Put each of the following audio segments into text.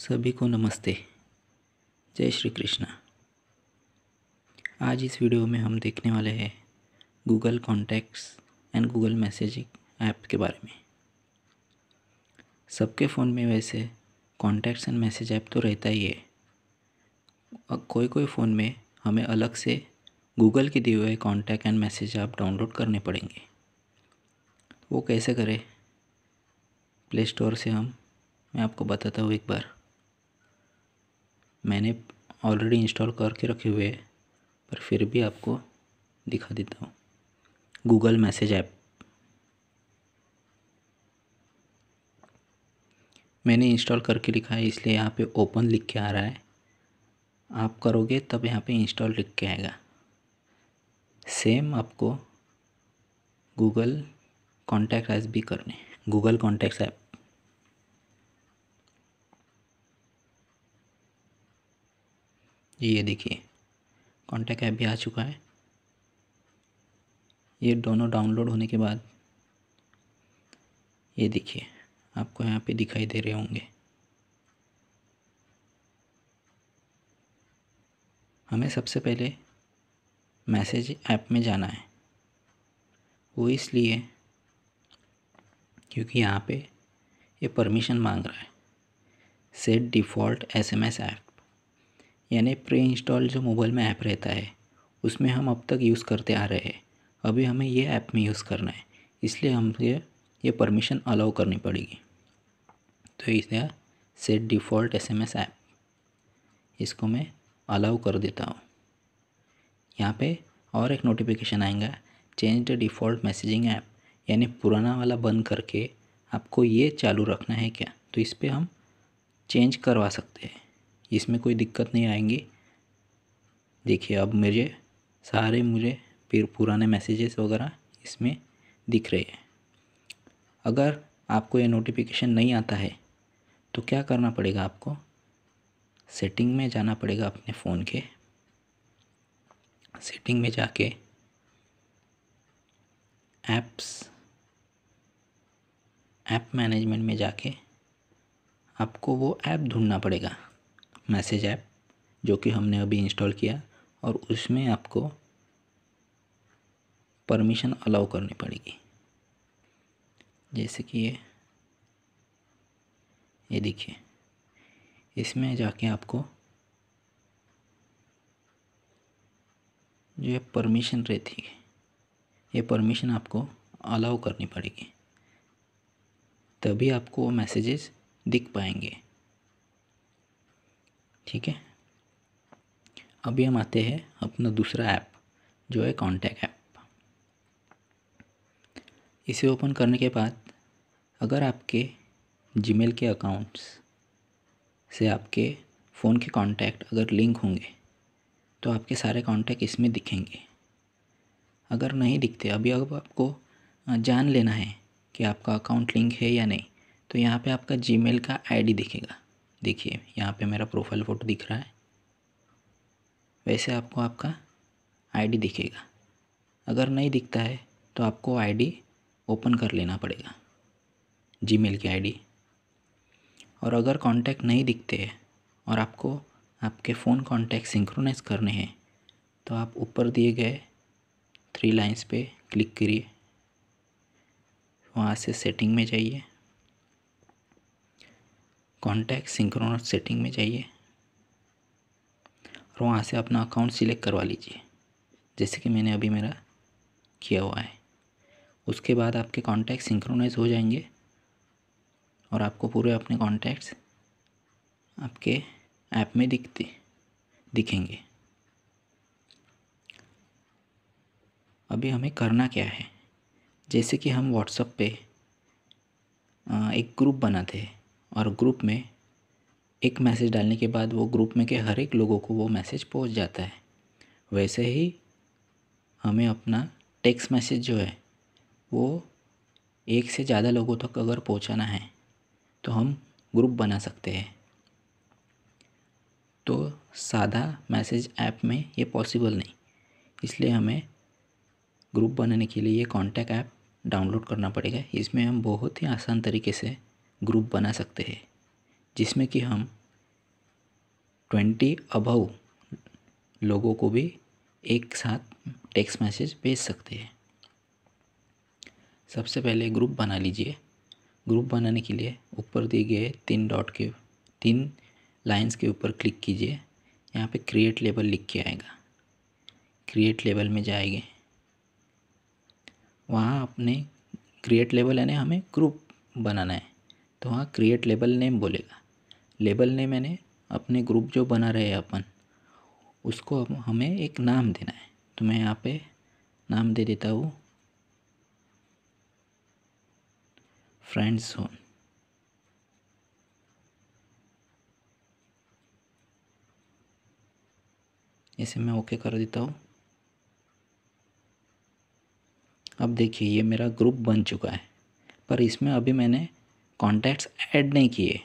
सभी को नमस्ते जय श्री कृष्णा आज इस वीडियो में हम देखने वाले हैं Google contacts and Google messaging app के बारे में सबके फ़ोन में वैसे कॉन्टैक्ट्स एंड मैसेज ऐप तो रहता ही है और कोई कोई फ़ोन में हमें अलग से गूगल के दिए हुए contact and message app download करने पड़ेंगे वो कैसे करें प्ले स्टोर से हम मैं आपको बताता हूँ एक बार मैंने ऑलरेडी इंस्टॉल करके रखे हुए है पर फिर भी आपको दिखा देता हूँ गूगल मैसेज ऐप मैंने इंस्टॉल करके लिखा है इसलिए यहाँ पे ओपन लिख के आ रहा है आप करोगे तब यहाँ पे इंस्टॉल लिख के आएगा सेम आपको गूगल कॉन्टैक्ट ऐप भी करने गूगल कॉन्टैक्ट ऐप ये देखिए कॉन्टैक्ट ऐप भी आ चुका है ये दोनों डाउनलोड होने के बाद ये देखिए आपको यहाँ पे दिखाई दे रहे होंगे हमें सबसे पहले मैसेज ऐप में जाना है वो इसलिए क्योंकि यहाँ पे ये परमिशन मांग रहा है सेट डिफ़ॉल्ट एसएमएस ऐप यानी प्री इंस्टॉल जो मोबाइल में ऐप रहता है उसमें हम अब तक यूज़ करते आ रहे हैं अभी हमें ये ऐप में यूज़ करना है इसलिए हमें ये परमिशन अलाउ करनी पड़ेगी तो इसे set default S M S app इसको मैं अलाउ कर देता हूँ यहाँ पे और एक नोटिफिकेशन आएगा change the default messaging app यानी पुराना वाला बंद करके आपको ये चालू रखना है क्या तो इस पर हम चेंज करवा सकते हैं इसमें कोई दिक्कत नहीं आएंगी देखिए अब मुझे सारे मुझे फिर पुराने मैसेजेस वगैरह इसमें दिख रहे हैं अगर आपको ये नोटिफिकेशन नहीं आता है तो क्या करना पड़ेगा आपको सेटिंग में जाना पड़ेगा अपने फ़ोन के सेटिंग में जाके ऐप्स ऐप मैनेजमेंट में जाके आपको वो ऐप ढूंढना पड़ेगा मैसेज ऐप जो कि हमने अभी इंस्टॉल किया और उसमें आपको परमिशन अलाउ करनी पड़ेगी जैसे कि ये ये देखिए इसमें जाके आपको जो ये परमिशन रहती है ये परमिशन आपको अलाउ करनी पड़ेगी तभी आपको वो मैसेजेस दिख पाएंगे ठीक है अभी हम आते हैं अपना दूसरा ऐप जो है कॉन्टैक्ट ऐप इसे ओपन करने के बाद अगर आपके जीमेल के अकाउंट्स से आपके फ़ोन के कॉन्टैक्ट अगर लिंक होंगे तो आपके सारे कॉन्टैक्ट इसमें दिखेंगे अगर नहीं दिखते अभी अब आपको जान लेना है कि आपका अकाउंट लिंक है या नहीं तो यहाँ पे आपका जीमेल का आईडी दिखेगा देखिए यहाँ पे मेरा प्रोफाइल फ़ोटो दिख रहा है वैसे आपको आपका आईडी दिखेगा अगर नहीं दिखता है तो आपको आईडी ओपन कर लेना पड़ेगा जीमेल की आईडी और अगर कांटेक्ट नहीं दिखते हैं और आपको आपके फ़ोन कांटेक्ट सिंक्रोनाइज करने हैं तो आप ऊपर दिए गए थ्री लाइंस पे क्लिक करिए वहाँ से सेटिंग में जाइए कॉन्टैक्ट सिंक्रोनस सेटिंग में जाइए और वहाँ से अपना अकाउंट सिलेक्ट करवा लीजिए जैसे कि मैंने अभी मेरा किया हुआ है उसके बाद आपके कॉन्टैक्ट सिंक्रोनाइज हो जाएंगे और आपको पूरे अपने कॉन्टैक्ट्स आपके ऐप में दिखते दिखेंगे अभी हमें करना क्या है जैसे कि हम व्हाट्सअप पे एक ग्रुप बनाते हैं और ग्रुप में एक मैसेज डालने के बाद वो ग्रुप में के हर एक लोगों को वो मैसेज पहुंच जाता है वैसे ही हमें अपना टेक्स्ट मैसेज जो है वो एक से ज़्यादा लोगों तक अगर पहुंचाना है तो हम ग्रुप बना सकते हैं तो सादा मैसेज ऐप में ये पॉसिबल नहीं इसलिए हमें ग्रुप बनाने के लिए ये कॉन्टैक्ट ऐप डाउनलोड करना पड़ेगा इसमें हम बहुत ही आसान तरीके से ग्रुप बना सकते हैं जिसमें कि हम ट्वेंटी अभव लोगों को भी एक साथ टेक्स्ट मैसेज भेज सकते हैं सबसे पहले ग्रुप बना लीजिए ग्रुप बनाने के लिए ऊपर दिए गए तीन डॉट के तीन लाइंस के ऊपर क्लिक कीजिए यहाँ पे क्रिएट लेबल लिख के आएगा क्रिएट लेबल में जाएंगे वहाँ अपने क्रिएट लेवल यानी हमें ग्रुप बनाना है तो वहाँ क्रिएट लेबल नेम बोलेगा लेबल नेम मैंने अपने ग्रुप जो बना रहे हैं अपन उसको हमें एक नाम देना है तो मैं यहाँ पे नाम दे देता हूँ फ्रेंड्स होन इसे मैं ओके कर देता हूँ अब देखिए ये मेरा ग्रुप बन चुका है पर इसमें अभी मैंने कॉन्टैक्ट्स ऐड नहीं किए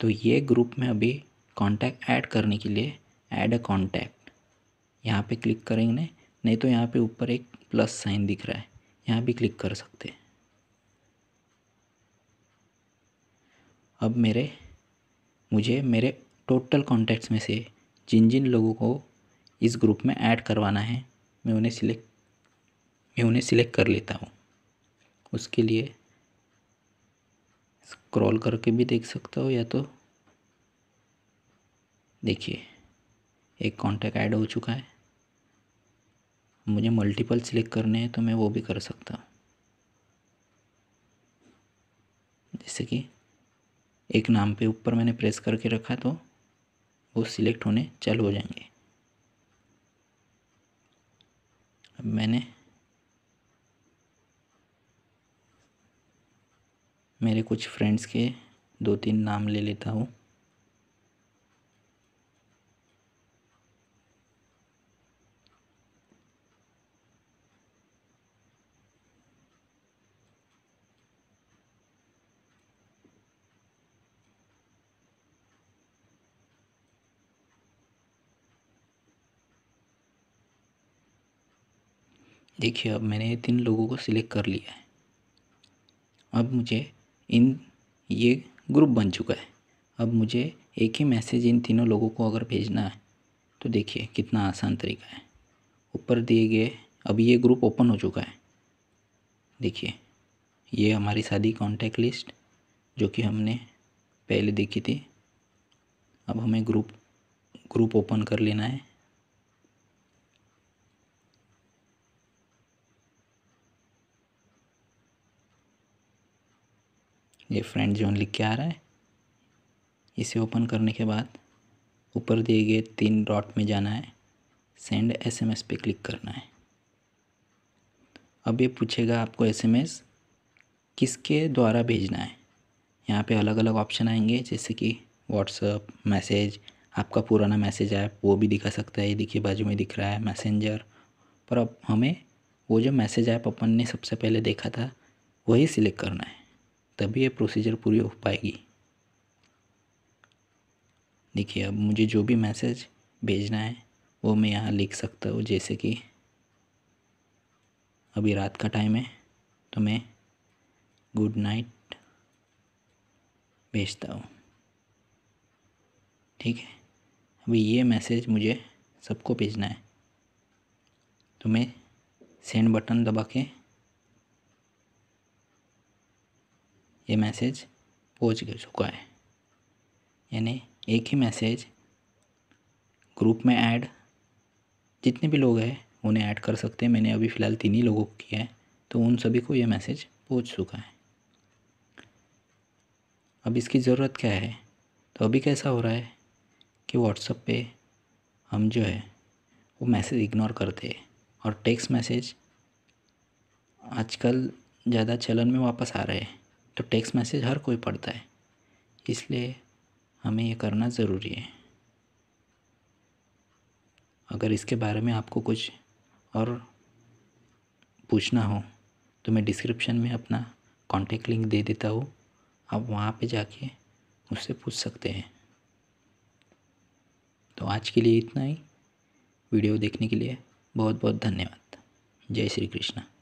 तो ये ग्रुप में अभी कॉन्टैक्ट ऐड करने के लिए ऐड अ कॉन्टैक्ट यहाँ पे क्लिक करेंगे नहीं तो यहाँ पे ऊपर एक प्लस साइन दिख रहा है यहाँ भी क्लिक कर सकते हैं अब मेरे मुझे मेरे टोटल कॉन्टैक्ट्स में से जिन जिन लोगों को इस ग्रुप में ऐड करवाना है मैं उन्हें सिलेक्ट मैं उन्हें सिलेक्ट कर लेता हूँ उसके लिए स्क्रॉल करके भी देख सकते हो या तो देखिए एक कॉन्टैक्ट ऐड हो चुका है मुझे मल्टीपल सिलेक्ट करने हैं तो मैं वो भी कर सकता हूँ जैसे कि एक नाम पे ऊपर मैंने प्रेस करके रखा तो वो सिलेक्ट होने चालू हो जाएंगे अब मैंने मेरे कुछ फ्रेंड्स के दो तीन नाम ले लेता हूँ देखिए अब मैंने तीन लोगों को सिलेक्ट कर लिया है अब मुझे इन ये ग्रुप बन चुका है अब मुझे एक ही मैसेज इन तीनों लोगों को अगर भेजना है तो देखिए कितना आसान तरीका है ऊपर दिए गए अब ये ग्रुप ओपन हो चुका है देखिए ये हमारी सादी कॉन्टैक्ट लिस्ट जो कि हमने पहले देखी थी अब हमें ग्रुप ग्रुप ओपन कर लेना है ये फ्रेंड जोन लिख के आ रहा है इसे ओपन करने के बाद ऊपर दिए गए तीन डॉट में जाना है सेंड एसएमएस पे क्लिक करना है अब ये पूछेगा आपको एसएमएस किसके द्वारा भेजना है यहाँ पे अलग अलग ऑप्शन आएंगे जैसे कि व्हाट्सअप मैसेज आपका पुराना मैसेज ऐप वो भी दिखा सकता है ये देखिए बाजू में दिख रहा है मैसेंजर पर अब हमें वो जो मैसेज ऐप अपन ने सबसे पहले देखा था वही सिलेक्ट करना है तभी ये प्रोसीजर पूरी हो पाएगी देखिए अब मुझे जो भी मैसेज भेजना है वो मैं यहाँ लिख सकता हूँ जैसे कि अभी रात का टाइम है तो मैं गुड नाइट भेजता हूँ ठीक है अभी ये मैसेज मुझे सबको भेजना है तो मैं सेंड बटन दबा के ये मैसेज पहुंच चुका है यानी एक ही मैसेज ग्रुप में ऐड जितने भी लोग हैं उन्हें ऐड कर सकते हैं मैंने अभी फ़िलहाल तीन ही लोगों को किया है तो उन सभी को ये मैसेज पहुंच चुका है अब इसकी ज़रूरत क्या है तो अभी कैसा हो रहा है कि व्हाट्सअप पे हम जो है वो मैसेज इग्नोर करते हैं और टेक्स्ट मैसेज आजकल ज़्यादा चलन में वापस आ रहे हैं तो टेक्स्ट मैसेज हर कोई पढ़ता है इसलिए हमें ये करना ज़रूरी है अगर इसके बारे में आपको कुछ और पूछना हो तो मैं डिस्क्रिप्शन में अपना कांटेक्ट लिंक दे देता हूँ आप वहाँ पे जाके मुझसे पूछ सकते हैं तो आज के लिए इतना ही वीडियो देखने के लिए बहुत बहुत धन्यवाद जय श्री कृष्णा